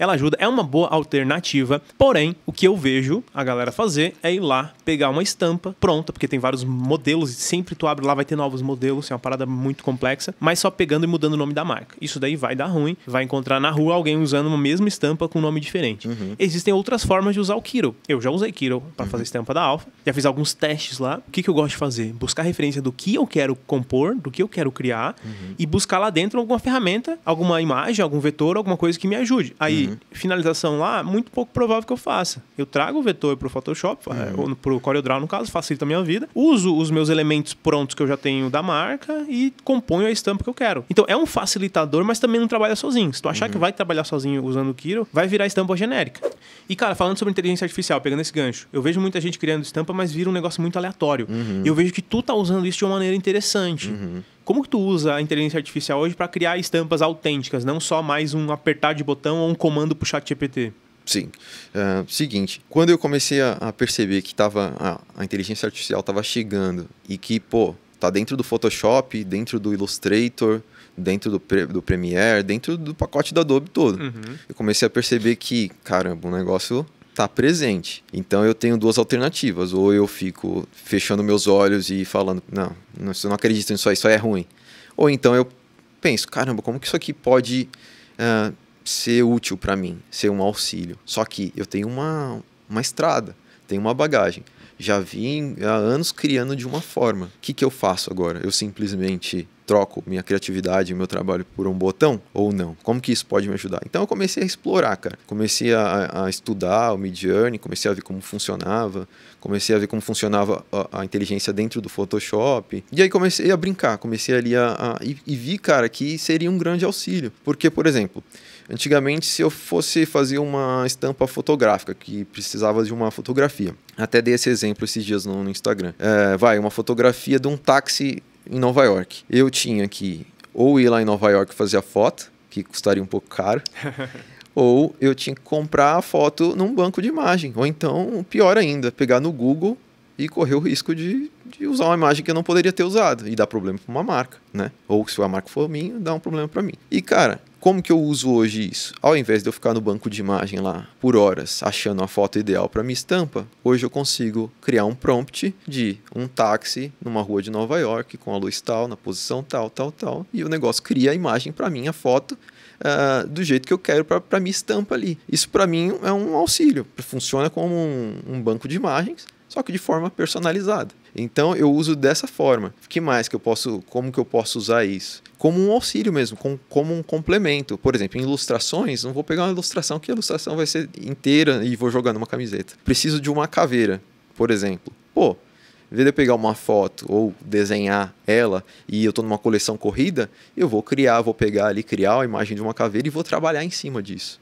ela ajuda, é uma boa alternativa. Porém, o que eu vejo a galera fazer é ir lá pegar uma estampa pronta, porque tem vários modelos e sempre tu abre lá vai ter novos modelos, é uma parada muito complexa, mas só pegando e mudando o nome da marca. Isso daí vai dar ruim, vai encontrar na rua alguém usando a mesma estampa com um nome diferente. Uhum. Existem outras formas de usar o Kiro. Eu já usei Kiro para uhum. fazer estampa da Alpha, já fiz alguns testes lá. O que, que eu gosto de fazer? Buscar referência do que eu quero compor, do que eu quero criar uhum. e buscar lá dentro alguma ferramenta, alguma imagem, algum vetor, alguma coisa que me ajude. Aí finalização lá, muito pouco provável que eu faça. Eu trago o vetor para o Photoshop, uhum. para o CorelDRAW, no caso, facilita a minha vida. Uso os meus elementos prontos que eu já tenho da marca e componho a estampa que eu quero. Então, é um facilitador, mas também não trabalha sozinho. Se tu achar uhum. que vai trabalhar sozinho usando o Kiro, vai virar estampa genérica. E, cara, falando sobre inteligência artificial, pegando esse gancho, eu vejo muita gente criando estampa, mas vira um negócio muito aleatório. Uhum. Eu vejo que tu tá usando isso de uma maneira interessante. Uhum. Como que tu usa a inteligência artificial hoje para criar estampas autênticas, não só mais um apertar de botão ou um comando para o chat GPT? Sim. Uh, seguinte, quando eu comecei a, a perceber que tava, a, a inteligência artificial estava chegando e que, pô, tá dentro do Photoshop, dentro do Illustrator, dentro do, pre, do Premiere, dentro do pacote da Adobe todo. Uhum. Eu comecei a perceber que, caramba, o negócio está presente. Então eu tenho duas alternativas. Ou eu fico fechando meus olhos e falando, não, não eu não acredito nisso, isso é ruim. Ou então eu penso, caramba, como que isso aqui pode uh, ser útil para mim, ser um auxílio? Só que eu tenho uma, uma estrada, tenho uma bagagem. Já vim há anos criando de uma forma. O que, que eu faço agora? Eu simplesmente troco minha criatividade, meu trabalho por um botão ou não? Como que isso pode me ajudar? Então eu comecei a explorar, cara. Comecei a, a estudar o Midjourney, comecei a ver como funcionava, comecei a ver como funcionava a, a, inteligência dentro do Photoshop. E aí comecei a brincar, comecei ali a, a e, e vi, cara, que seria um grande auxílio. Porque, por exemplo, Antigamente, se eu fosse fazer uma estampa fotográfica que precisava de uma fotografia, até dei esse exemplo esses dias no, Instagram. É, vai, uma fotografia de um táxi em Nova York. Eu tinha que ou ir lá em Nova York fazer a foto, que custaria um pouco caro, ou eu tinha que comprar a foto num banco de imagem. Ou então, pior ainda, pegar no Google e correr o risco de, de usar uma imagem que eu não poderia ter usado e dar problema para uma marca, né? Ou se a marca for minha, dá um problema para mim. E cara, como que eu uso hoje isso? Ao invés de eu ficar no banco de imagem lá por horas achando a foto ideal para minha estampa, hoje eu consigo criar um prompt de um táxi numa rua de Nova York com a luz tal, na posição tal, tal, tal, e o negócio cria a imagem para mim, a foto Uh, do jeito que eu quero para minha estampa ali. Isso para mim é um auxílio, funciona como um, um banco de imagens, só que de forma personalizada. Então eu uso dessa forma. Que mais que eu posso, como que eu posso usar isso? Como um auxílio mesmo, com, como um complemento. Por exemplo, em ilustrações, não vou pegar uma ilustração que a ilustração vai ser inteira e vou jogando uma camiseta. Preciso de uma caveira, por exemplo. Pô, em vez de eu pegar uma foto ou desenhar ela e eu estou numa coleção corrida, eu vou criar, vou pegar ali, criar a imagem de uma caveira e vou trabalhar em cima disso.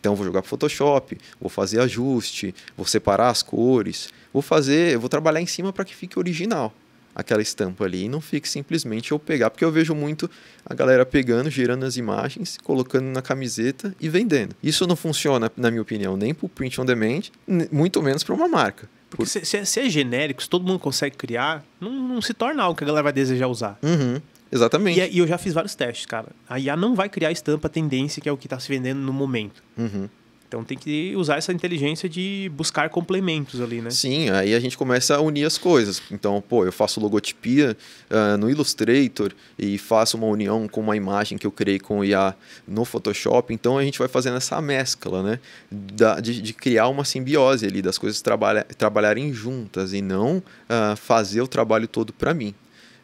Então vou jogar Photoshop, vou fazer ajuste, vou separar as cores, vou fazer, vou trabalhar em cima para que fique original aquela estampa ali e não fique simplesmente eu pegar, porque eu vejo muito a galera pegando, girando as imagens, colocando na camiseta e vendendo. Isso não funciona, na minha opinião, nem para o print on demand, muito menos para uma marca. Porque se, se, é genérico, se é todo mundo consegue criar, não, não, se torna algo que a galera vai desejar usar. Uhum. Exatamente. E, e, eu já fiz vários testes, cara. A IA não vai criar estampa tendência, que é o que está se vendendo no momento. Uhum. Então tem que usar essa inteligência de buscar complementos ali, né? Sim, aí a gente começa a unir as coisas. Então, pô, eu faço logotipia uh, no Illustrator e faço uma união com uma imagem que eu criei com o IA no Photoshop. Então a gente vai fazendo essa mescla, né? Da, de, de, criar uma simbiose ali, das coisas trabalha, trabalharem juntas e não uh, fazer o trabalho todo para mim.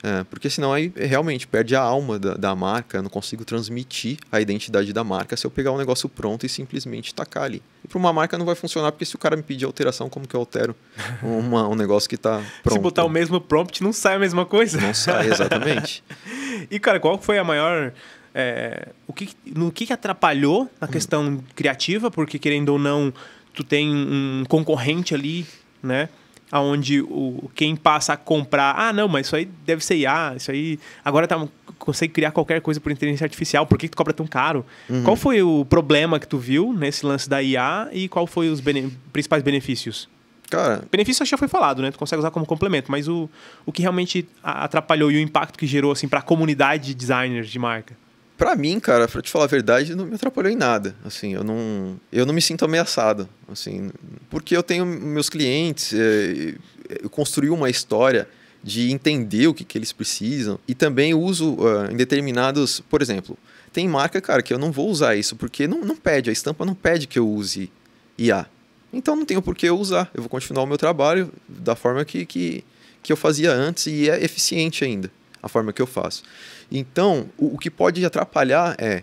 É, porque senão aí realmente perde a alma da, da, marca, eu não consigo transmitir a identidade da marca se eu pegar um negócio pronto e simplesmente tacar ali. E para uma marca não vai funcionar, porque se o cara me pedir alteração, como que eu altero uma, um negócio que está pronto? se botar o mesmo prompt, não sai a mesma coisa. Não sai, exatamente. e cara, qual foi a maior... É, o que, no que, que atrapalhou na hum. questão hum. criativa? Porque querendo ou não, tu tem um concorrente ali, né? aonde o quem passa a comprar, ah, não, mas isso aí deve ser IA, isso aí agora tá, consegue criar qualquer coisa por inteligência artificial, por que, que tu cobra tão caro? Uhum. Qual foi o problema que tu viu nesse lance da IA e qual foi os bene principais benefícios? Cara, benefício já foi falado, né? Tu consegue usar como complemento, mas o, o que realmente atrapalhou e o impacto que gerou assim para a comunidade de designers de marca? para mim, cara, para te falar a verdade, não me atrapalhou em nada. Assim, eu não, eu não me sinto ameaçado, assim, porque eu tenho meus clientes, eh, eh, eu construí uma história de entender o que, que eles precisam e também uso uh, em determinados, por exemplo, tem marca, cara, que eu não vou usar isso porque não, não pede, a estampa não pede que eu use IA. Então não tenho por que eu usar. Eu vou continuar o meu trabalho da forma que, que, que eu fazia antes e é eficiente ainda a forma que eu faço. Então, o, o que pode atrapalhar é,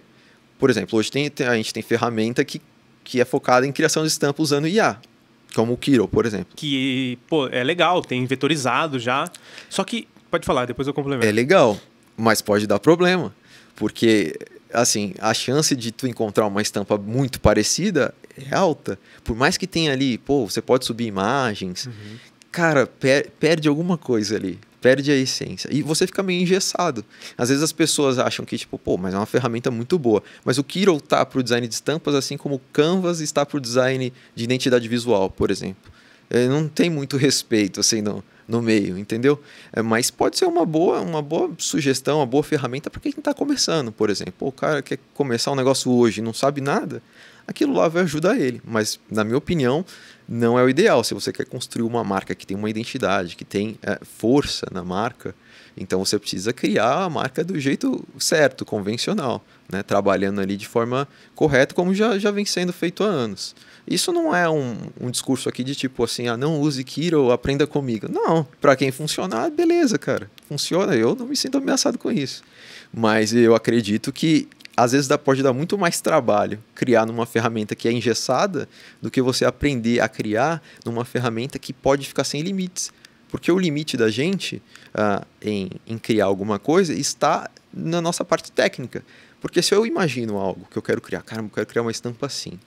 por exemplo, hoje tem, tem, a gente tem ferramenta que, que é focada em criação de estampa usando IA. Como o Kiro, por exemplo. Que, pô, é legal, tem vetorizado já. Só que, pode falar, depois eu complemento. É legal, mas pode dar problema. Porque assim, a chance de tu encontrar uma estampa muito parecida é alta. Por mais que tenha ali, pô, você pode subir imagens, uhum cara, per perde alguma coisa ali. Perde a essência. E você fica meio engessado. Às vezes as pessoas acham que, tipo, pô, mas é uma ferramenta muito boa. Mas o Kiro tá o design de estampas, assim como o Canvas está para o design de identidade visual, por exemplo. É, não tem muito respeito, assim, não no meio, entendeu? É, mas pode ser uma boa, uma boa sugestão, uma boa ferramenta para quem está começando, por exemplo. O cara quer começar um negócio hoje, não sabe nada aquilo lá vai ajudar ele. Mas, na minha opinião, não é o ideal. Se você quer construir uma marca que tem uma identidade, que tem é, força na marca, então você precisa criar a marca do jeito certo, convencional, né? trabalhando ali de forma correta, como já, já vem sendo feito há anos. Isso não é um, um discurso aqui de tipo assim, ah, não use Kiro, aprenda comigo. Não, para quem funcionar, beleza, cara, funciona. Eu não me sinto ameaçado com isso. Mas eu acredito que às vezes pode dar muito mais trabalho criar numa ferramenta que é engessada do que você aprender a criar numa ferramenta que pode ficar sem limites. Porque o limite da gente uh, em, em criar alguma coisa está na nossa parte técnica. Porque se eu imagino algo que eu quero criar, caramba, eu quero criar uma estampa assim.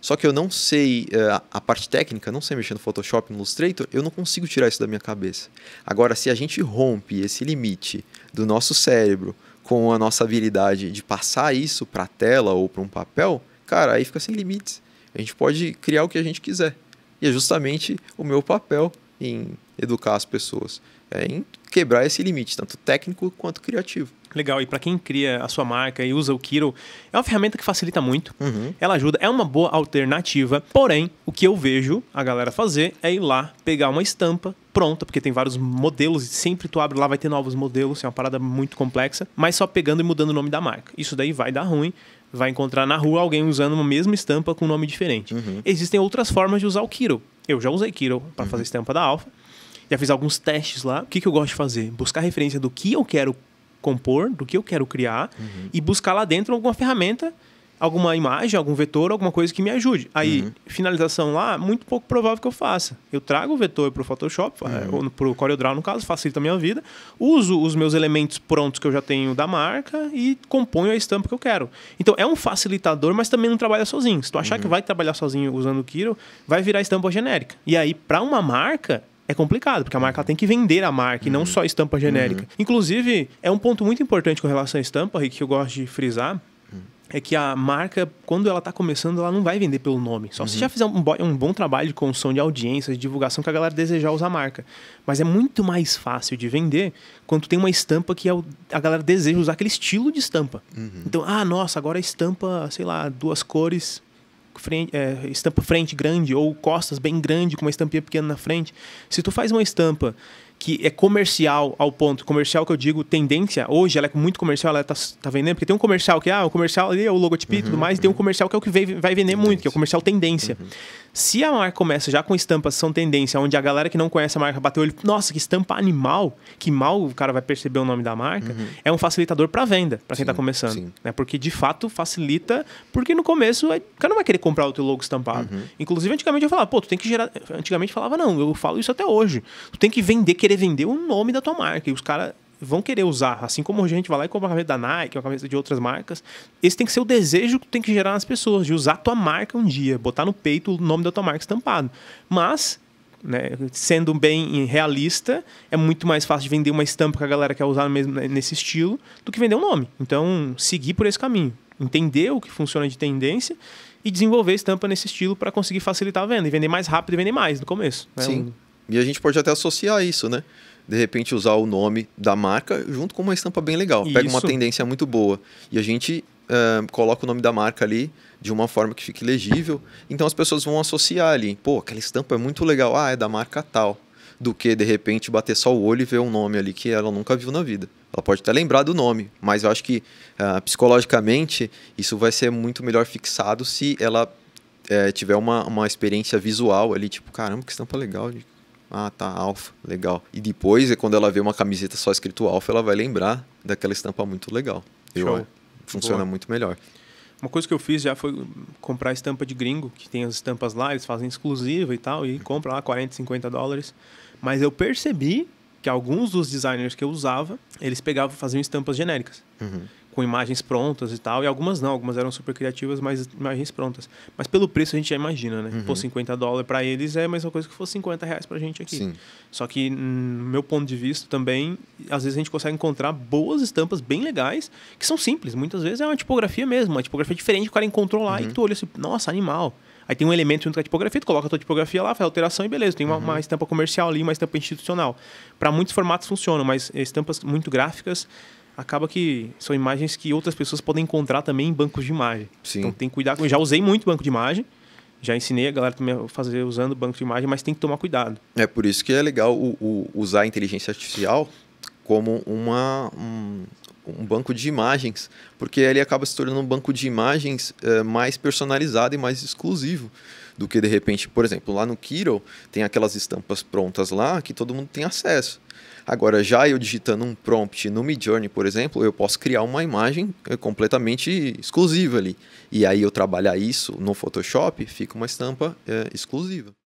Só que eu não sei uh, a parte técnica, não sei mexer no Photoshop, no Illustrator, eu não consigo tirar isso da minha cabeça. Agora, se a gente rompe esse limite do nosso cérebro com a nossa habilidade de passar isso para a tela ou para um papel, cara, aí fica sem limites. A gente pode criar o que a gente quiser. E é justamente o meu papel em educar as pessoas, é em quebrar esse limite, tanto técnico quanto criativo. Legal, e para quem cria a sua marca e usa o Kiro, é uma ferramenta que facilita muito, uhum. ela ajuda, é uma boa alternativa. Porém, o que eu vejo a galera fazer é ir lá pegar uma estampa pronta, porque tem vários modelos e sempre tu abre lá vai ter novos modelos, é uma parada muito complexa, mas só pegando e mudando o nome da marca. Isso daí vai dar ruim, vai encontrar na rua alguém usando uma mesma estampa com um nome diferente. Uhum. Existem outras formas de usar o Kiro. Eu já usei Kiro para uhum. fazer estampa da Alpha já fiz alguns testes lá. O que, que eu gosto de fazer? Buscar referência do que eu quero compor, do que eu quero criar uhum. e buscar lá dentro alguma ferramenta, alguma imagem, algum vetor, alguma coisa que me ajude. Aí, uhum. finalização lá, muito pouco provável que eu faça. Eu trago o vetor para o Photoshop, uhum. ou para o CorelDRAW no caso, facilita a minha vida. Uso os meus elementos prontos que eu já tenho da marca e componho a estampa que eu quero. Então, é um facilitador, mas também não trabalha sozinho. Se tu achar que uhum. vai trabalhar sozinho usando o Kiro, vai virar estampa genérica. E aí, para uma marca, é complicado, porque a marca tem que vender a marca uhum. e não uhum. só estampa uhum. genérica. Uhum. Inclusive, é um ponto muito importante com relação à estampa, Rick, que eu gosto de frisar, uhum. é que a marca, quando ela está começando, ela não vai vender pelo nome. Só uhum. se já fizer um, um, bom trabalho de construção de audiência, de divulgação, que a galera desejar usar a marca. Mas é muito mais fácil de vender quando tem uma estampa que é a galera deseja usar aquele estilo de estampa. Uhum. Então, ah, nossa, agora a estampa, sei lá, duas cores frente, é, estampa frente grande ou costas bem grande com uma estampinha pequena na frente, se tu faz uma estampa que é comercial ao ponto, comercial que eu digo, tendência, hoje ela é muito comercial, ela tá, tá vendendo, porque tem um comercial que, ah, o comercial ali é o logotipo uhum, e tudo uhum. mais, uhum. e tem um comercial que é o que vai, vai vender tendência. muito, que é o comercial tendência. Uhum. Se a marca começa já com estampas são tendência, onde a galera que não conhece a marca bateu ele, nossa, que estampa animal, que mal o cara vai perceber o nome da marca, uhum. é um facilitador para venda, para quem está começando. Sim. Né? Porque de fato facilita, porque no começo o cara não vai querer comprar o teu logo estampado. Uhum. Inclusive, antigamente eu falava, pô, tu tem que gerar. Antigamente falava, não, eu falo isso até hoje. Tu tem que vender, querer vender o nome da tua marca. E os caras vão querer usar. Assim como a gente vai lá e compra a camisa da Nike, a camisa de outras marcas, esse tem que ser o desejo que tem que gerar nas pessoas, de usar a tua marca um dia, botar no peito o nome da tua marca estampado. Mas né? Sendo bem realista, é muito mais fácil de vender uma estampa que a galera quer usar mesmo nesse estilo do que vender um nome. Então, seguir por esse caminho, entender o que funciona de tendência e desenvolver estampa nesse estilo para conseguir facilitar a venda e vender mais rápido e vender mais no começo. Né? Sim. Um... E a gente pode até associar isso, né? de repente usar o nome da marca junto com uma estampa bem legal. Isso. Pega uma tendência muito boa. E a gente uh, coloca o nome da marca ali de uma forma que fique legível. Então as pessoas vão associar ali. Pô, aquela estampa é muito legal. Ah, é da marca tal. Do que, de repente, bater só o olho e ver um nome ali que ela nunca viu na vida. Ela pode até lembrar do nome, mas eu acho que uh, psicologicamente isso vai ser muito melhor fixado se ela é, tiver uma, uma experiência visual ali, tipo, caramba, que estampa legal, ah, tá, Alfa, legal. E depois, é quando ela vê uma camiseta só escrito Alfa, ela vai lembrar daquela estampa muito legal. Show. funciona Boa. muito melhor. Uma coisa que eu fiz já foi comprar estampa de gringo, que tem as estampas lá, eles fazem exclusiva e tal, e compra lá 40, 50 dólares. Mas eu percebi que alguns dos designers que eu usava, eles pegavam faziam estampas genéricas. Uhum com imagens prontas e tal, e algumas não, algumas eram super criativas, mas imagens prontas. Mas pelo preço a gente já imagina, né? Uhum. Pô, 50 dólares para eles é a mesma coisa que fosse 50 reais pra gente aqui. Sim. Só que, no hum, meu ponto de vista também, às vezes a gente consegue encontrar boas estampas bem legais, que são simples. Muitas vezes é uma tipografia mesmo, uma tipografia diferente que o cara encontrou lá uhum. e tu olha assim, nossa, animal. Aí tem um elemento junto com a tipografia, tu coloca a tua tipografia lá, faz alteração e beleza. Tem uma, uhum. uma estampa comercial ali, uma estampa institucional. Para muitos formatos funciona, mas estampas muito gráficas acaba que são imagens que outras pessoas podem encontrar também em bancos de imagem. Sim. Então tem que cuidar. Eu já usei muito banco de imagem, já ensinei a galera também a fazer usando banco de imagem, mas tem que tomar cuidado. É por isso que é legal o, o usar a inteligência artificial como uma, um, um banco de imagens, porque ele acaba se tornando um banco de imagens é, mais personalizado e mais exclusivo do que de repente, por exemplo, lá no Kiro tem aquelas estampas prontas lá que todo mundo tem acesso. Agora, já eu digitando um prompt no Midjourney, por exemplo, eu posso criar uma imagem eh, completamente exclusiva ali. E aí eu trabalhar isso no Photoshop, fica uma estampa é, exclusiva.